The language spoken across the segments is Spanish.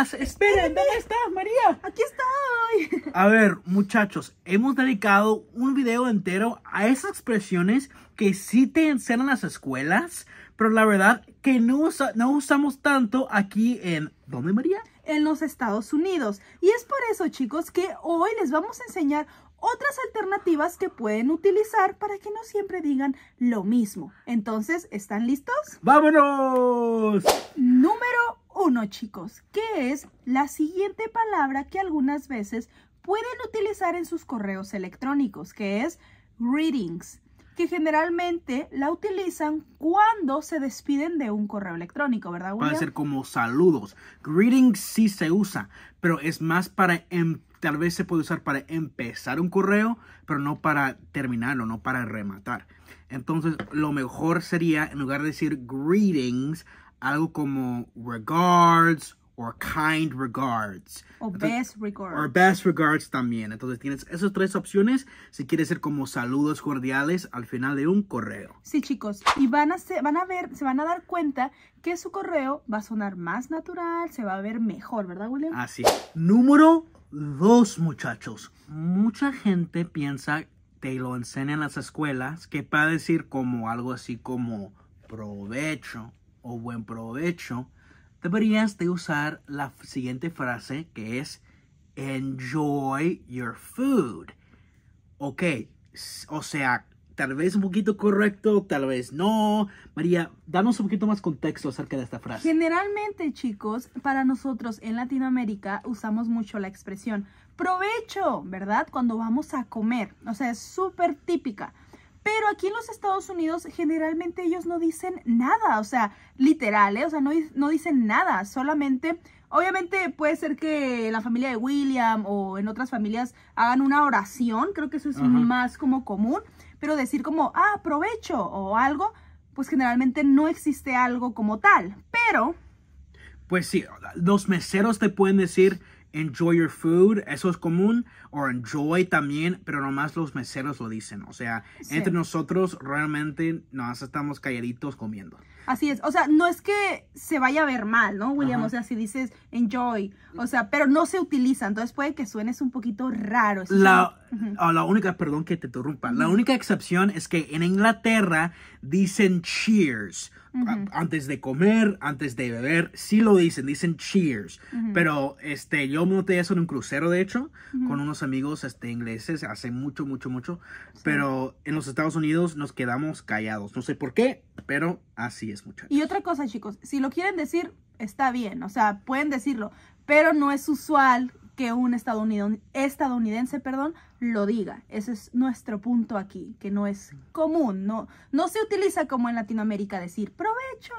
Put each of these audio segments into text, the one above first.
Esperen, ¿dónde estás, María? Aquí estoy. A ver, muchachos, hemos dedicado un video entero a esas expresiones que sí te enseñan las escuelas, pero la verdad que no, no usamos tanto aquí en... ¿Dónde, María? En los Estados Unidos. Y es por eso, chicos, que hoy les vamos a enseñar otras alternativas que pueden utilizar para que no siempre digan lo mismo. Entonces, ¿están listos? ¡Vámonos! Número uno, chicos, que es la siguiente palabra que algunas veces pueden utilizar en sus correos electrónicos, que es greetings, que generalmente la utilizan cuando se despiden de un correo electrónico, ¿verdad, Puede ser como saludos. Greetings sí se usa, pero es más para, em, tal vez se puede usar para empezar un correo, pero no para terminarlo, no para rematar. Entonces, lo mejor sería, en lugar de decir greetings, algo como regards or kind regards. O best regards. O best regards también. Entonces tienes esas tres opciones si quieres ser como saludos cordiales al final de un correo. Sí, chicos. Y van a, van a ver, se van a dar cuenta que su correo va a sonar más natural, se va a ver mejor, ¿verdad, William? Así. Número dos, muchachos. Mucha gente piensa, que lo enseñan en las escuelas, que para decir como algo así como provecho o buen provecho, deberías de usar la siguiente frase que es enjoy your food. Ok, o sea, tal vez un poquito correcto, tal vez no. María, danos un poquito más contexto acerca de esta frase. Generalmente, chicos, para nosotros en Latinoamérica usamos mucho la expresión provecho, ¿verdad? Cuando vamos a comer. O sea, es súper típica. Pero aquí en los Estados Unidos generalmente ellos no dicen nada, o sea, literal, ¿eh? o sea, no, dicen nada, solamente, obviamente puede ser que en la familia de William o en otras familias hagan una oración, creo que eso es más como común, pero decir como, ah, provecho o algo, pues generalmente no existe algo como tal, pero... Pues sí, los meseros te pueden decir, enjoy your food, eso es común, o enjoy también, pero nomás los meseros lo dicen. O sea, entre nosotros realmente nos estamos calladitos comiendo. Así es, o sea, no es que se vaya a ver mal, ¿no, William? O sea, si dices enjoy, o sea, pero no se utiliza, entonces puede que suenes un poquito raro. La, Ah, la única, perdón que te interrumpa, la única excepción es que en Inglaterra dicen cheers. Antes de comer, antes de beber, sí lo dicen, dicen cheers. Pero este, yo noté eso en un crucero, de hecho, con unos amigos este, ingleses hace mucho, mucho, mucho. Pero en los Estados Unidos nos quedamos callados. No sé por qué, pero así es, muchachos. Y otra cosa, chicos, si lo quieren decir, está bien, o sea, pueden decirlo, pero no es usual que un estadounidense, perdón, lo diga. Ese es nuestro punto aquí, que no es común, no, no se utiliza como en Latinoamérica decir provecho,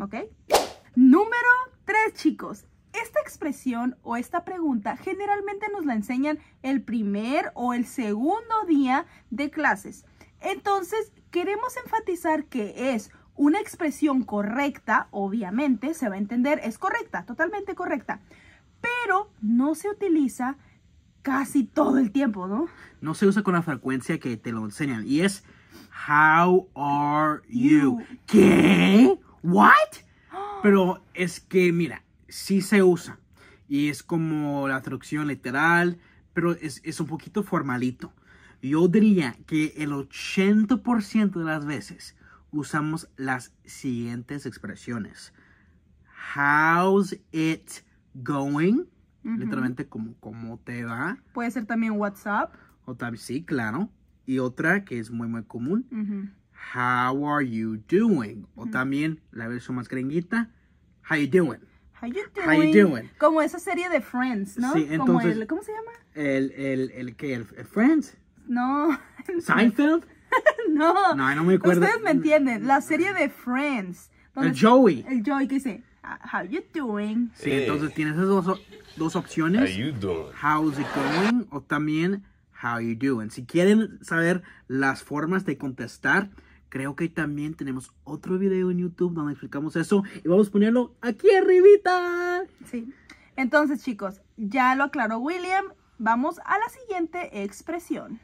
¿ok? Número 3, chicos. Esta expresión o esta pregunta generalmente nos la enseñan el primer o el segundo día de clases. Entonces, queremos enfatizar que es una expresión correcta, obviamente, se va a entender, es correcta, totalmente correcta pero no se utiliza casi todo el tiempo, ¿no? No se usa con la frecuencia que te lo enseñan. Y es, how are you? ¿Qué? ¿What? Pero es que, mira, sí se usa. Y es como la traducción literal, pero es, es un poquito formalito. Yo diría que el 80% de las veces usamos las siguientes expresiones. How's it going, literalmente como, te va. Puede ser también WhatsApp. O sí, claro. Y otra que es muy, muy común, how are you doing? O también la versión más gringuita, how you doing? How you doing? you doing? Como esa serie de Friends, ¿no? Sí, entonces, como el, ¿Cómo se llama? El, el, el, ¿qué? El, Friends. No. Seinfeld. no. No, no me acuerdo. Ustedes me entienden. La serie de Friends. El Joey. El Joey ¿qué dice, How you doing? Sí, eh. entonces tienes esas dos, dos opciones. How you doing? How's it going? O también how you doing. Si quieren saber las formas de contestar, creo que también tenemos otro video en YouTube donde explicamos eso y vamos a ponerlo aquí arribita. Sí. Entonces, chicos, ya lo aclaró William. Vamos a la siguiente expresión.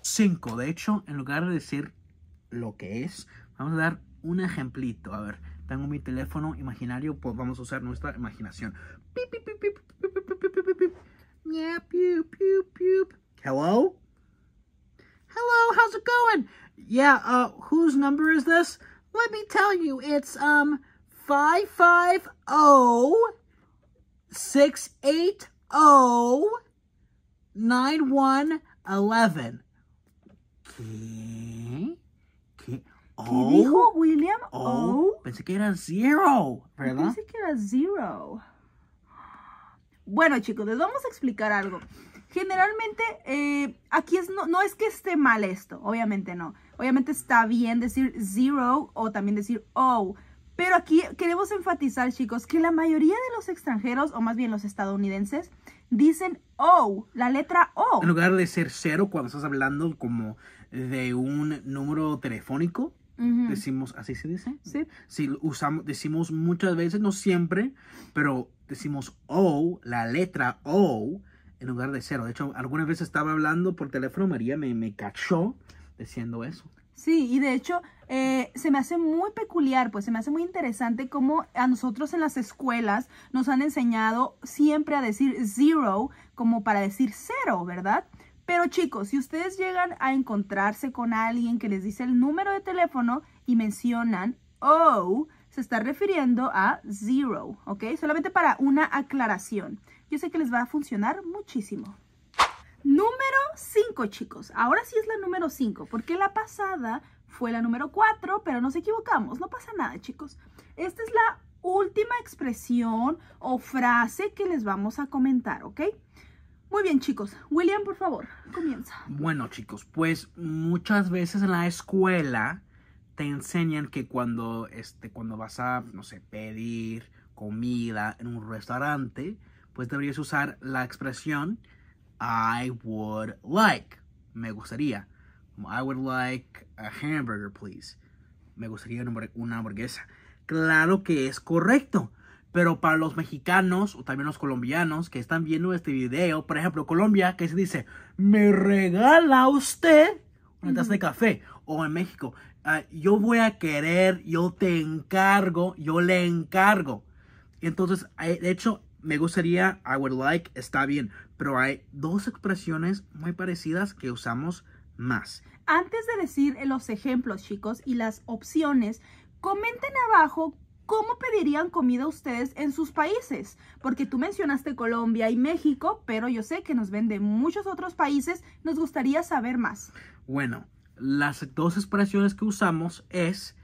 Cinco, De hecho, en lugar de decir lo que es, vamos a dar un ejemplito. A ver, tengo mi teléfono imaginario, pues vamos a usar nuestra imaginación. Hello? Hello, how's it going? Yeah, uh, whose number is this? Let me tell you, it's, um, 550-680-9111. ¿Qué dijo oh. William? O? Oh, oh. Pensé que era zero, ¿verdad? Pensé que era zero. Bueno, chicos, les vamos a explicar algo. Generalmente, eh, aquí es no, no, es que esté mal esto, obviamente no. Obviamente está bien decir zero o también decir oh. Pero aquí queremos enfatizar, chicos, que la mayoría de los extranjeros, o más bien los estadounidenses, dicen O, la letra O. En lugar de ser cero cuando estás hablando como de un número telefónico, Decimos, así se dice. Sí. usamos, decimos muchas veces, no siempre, pero decimos O, la letra O, en lugar de cero. De hecho, algunas veces estaba hablando por teléfono, María me, me cachó diciendo eso. Sí, y de hecho eh, se me hace muy peculiar, pues se me hace muy interesante cómo a nosotros en las escuelas nos han enseñado siempre a decir zero como para decir cero, ¿verdad? Pero chicos, si ustedes llegan a encontrarse con alguien que les dice el número de teléfono y mencionan O, oh, se está refiriendo a zero, ¿ok? Solamente para una aclaración. Yo sé que les va a funcionar muchísimo. Número 5, chicos. Ahora sí es la número 5, porque la pasada fue la número 4, pero nos equivocamos. No pasa nada, chicos. Esta es la última expresión o frase que les vamos a comentar, ¿ok? Muy bien, chicos. William, por favor, comienza. Bueno, chicos, pues muchas veces en la escuela te enseñan que cuando, este, cuando vas a, no sé, pedir comida en un restaurante, pues deberías usar la expresión I would like. Me gustaría. I would like a hamburger, please. Me gustaría una hamburguesa. Claro que es correcto. Pero para los mexicanos o también los colombianos que están viendo este video, por ejemplo, Colombia, que se dice, me regala usted una taza de café. O en México, ah, yo voy a querer, yo te encargo, yo le encargo. Entonces, eh, de hecho, me gustaría, I would like, está bien. Pero hay dos expresiones muy parecidas que usamos más. Antes de decir los ejemplos, chicos, y las opciones, comenten abajo ¿cómo pedirían comida ustedes en sus países? Porque tú mencionaste Colombia y México, pero yo sé que nos ven de muchos otros países, nos gustaría saber más. Bueno, las dos expresiones que usamos es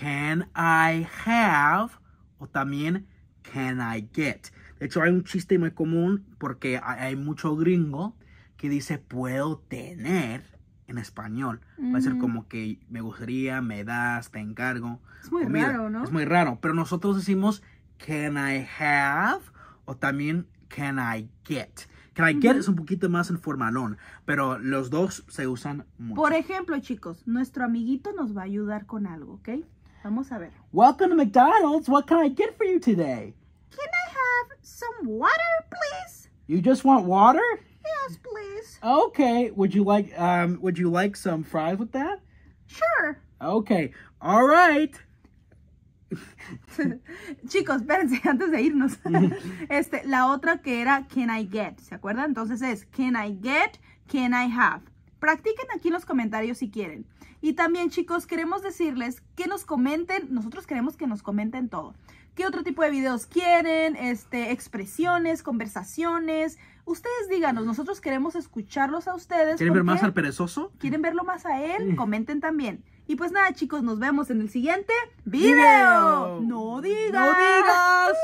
can I have o también can I get. De hecho, hay un chiste muy común porque hay mucho gringo que dice puedo tener en español. Va a ser como que me gustaría, me das, te encargo. Es muy raro, ¿no? Es muy raro. Pero nosotros decimos, can I have? O también, can I get? Can I get es un poquito más informalón, pero los dos se usan mucho. Por ejemplo, chicos, nuestro amiguito nos va a ayudar con algo, ¿ok? Vamos a ver. Welcome to McDonald's. What can I get for you today? Can I have some water, please? You just want water? Yes, please. Okay. Would you like um would you like some fries with that? Sure. Okay. All right. Chicos, espérense, antes de irnos. este, la otra que era can I get, ¿se acuerdan? Entonces es can I get, can I have. practiquen aquí en los comentarios si quieren. Y también, chicos, queremos decirles que nos comenten. Nosotros queremos que nos comenten todo. ¿Qué otro tipo de videos quieren? Este, expresiones, conversaciones. Ustedes díganos, nosotros queremos escucharlos a ustedes. ¿Quieren ver más al perezoso? ¿Quieren verlo más a él? Comenten también. Y pues nada, chicos, nos vemos en el siguiente video. No digas. No digas.